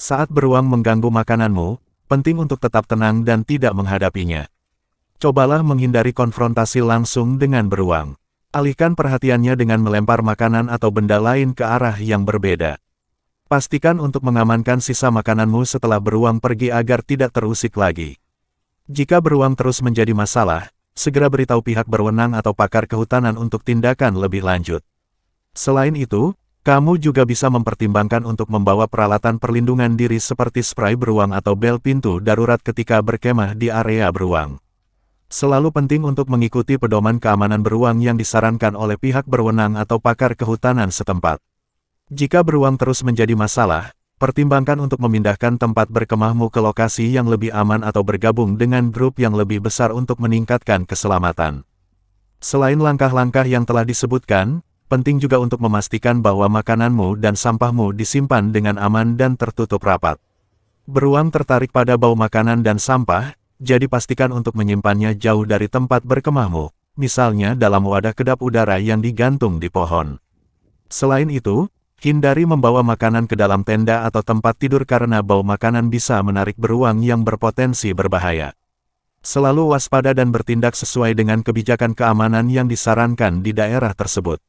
Saat beruang mengganggu makananmu, penting untuk tetap tenang dan tidak menghadapinya. Cobalah menghindari konfrontasi langsung dengan beruang. Alihkan perhatiannya dengan melempar makanan atau benda lain ke arah yang berbeda. Pastikan untuk mengamankan sisa makananmu setelah beruang pergi agar tidak terusik lagi. Jika beruang terus menjadi masalah, segera beritahu pihak berwenang atau pakar kehutanan untuk tindakan lebih lanjut. Selain itu, kamu juga bisa mempertimbangkan untuk membawa peralatan perlindungan diri seperti spray beruang atau bel pintu darurat ketika berkemah di area beruang. Selalu penting untuk mengikuti pedoman keamanan beruang yang disarankan oleh pihak berwenang atau pakar kehutanan setempat. Jika beruang terus menjadi masalah, pertimbangkan untuk memindahkan tempat berkemahmu ke lokasi yang lebih aman atau bergabung dengan grup yang lebih besar untuk meningkatkan keselamatan. Selain langkah-langkah yang telah disebutkan, penting juga untuk memastikan bahwa makananmu dan sampahmu disimpan dengan aman dan tertutup rapat. Beruang tertarik pada bau makanan dan sampah, jadi pastikan untuk menyimpannya jauh dari tempat berkemahmu, misalnya dalam wadah kedap udara yang digantung di pohon. Selain itu, hindari membawa makanan ke dalam tenda atau tempat tidur karena bau makanan bisa menarik beruang yang berpotensi berbahaya. Selalu waspada dan bertindak sesuai dengan kebijakan keamanan yang disarankan di daerah tersebut.